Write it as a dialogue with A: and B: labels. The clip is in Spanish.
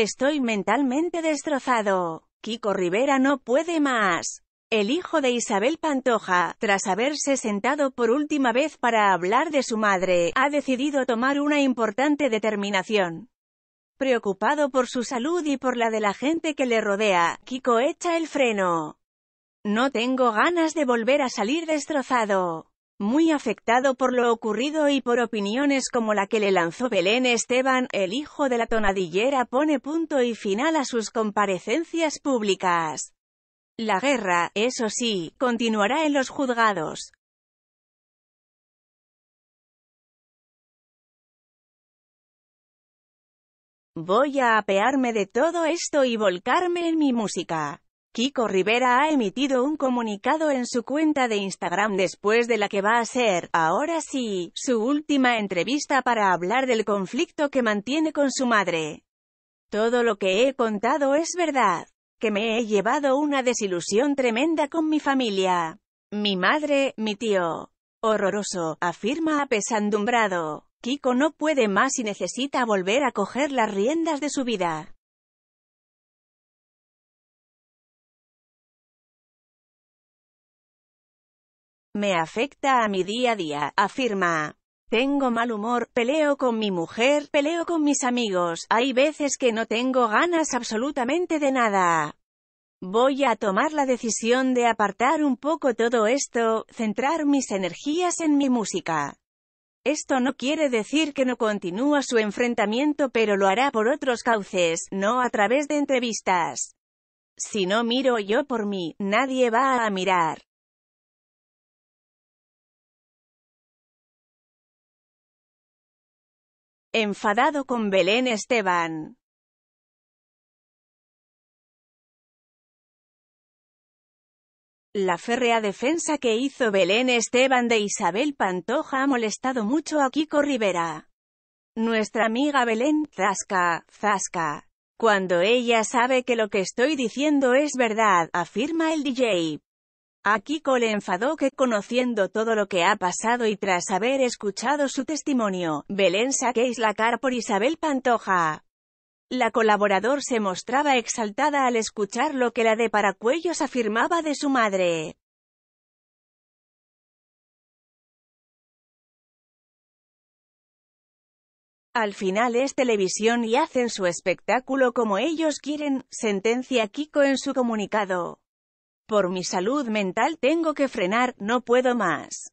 A: Estoy mentalmente destrozado. Kiko Rivera no puede más. El hijo de Isabel Pantoja, tras haberse sentado por última vez para hablar de su madre, ha decidido tomar una importante determinación. Preocupado por su salud y por la de la gente que le rodea, Kiko echa el freno. No tengo ganas de volver a salir destrozado muy afectado por lo ocurrido y por opiniones como la que le lanzó Belén Esteban, el hijo de la tonadillera pone punto y final a sus comparecencias públicas. La guerra, eso sí, continuará en los juzgados.
B: Voy a apearme
A: de todo esto y volcarme en mi música. Kiko Rivera ha emitido un comunicado en su cuenta de Instagram después de la que va a ser, ahora sí, su última entrevista para hablar del conflicto que mantiene con su madre. Todo lo que he contado es verdad, que me he llevado una desilusión tremenda con mi familia. Mi madre, mi tío. Horroroso, afirma apesandumbrado. Kiko no puede más y necesita volver a coger las riendas de su vida. Me afecta a mi día a día, afirma. Tengo mal humor, peleo con mi mujer, peleo con mis amigos, hay veces que no tengo ganas absolutamente de nada. Voy a tomar la decisión de apartar un poco todo esto, centrar mis energías en mi música. Esto no quiere decir que no continúa su enfrentamiento pero lo hará por otros cauces, no a través de entrevistas. Si no miro yo por mí, nadie va
C: a mirar. enfadado con Belén Esteban.
A: La férrea defensa que hizo Belén Esteban de Isabel Pantoja ha molestado mucho a Kiko Rivera. Nuestra amiga Belén, zasca, zasca. Cuando ella sabe que lo que estoy diciendo es verdad, afirma el DJ. Kiko le enfadó que, conociendo todo lo que ha pasado y tras haber escuchado su testimonio, Belén saquéis la car por Isabel Pantoja. La colaborador se mostraba exaltada al escuchar lo que la de Paracuellos afirmaba de su madre. Al final es televisión y hacen su espectáculo como ellos quieren, sentencia Kiko en su comunicado. Por mi salud mental tengo que frenar, no puedo más.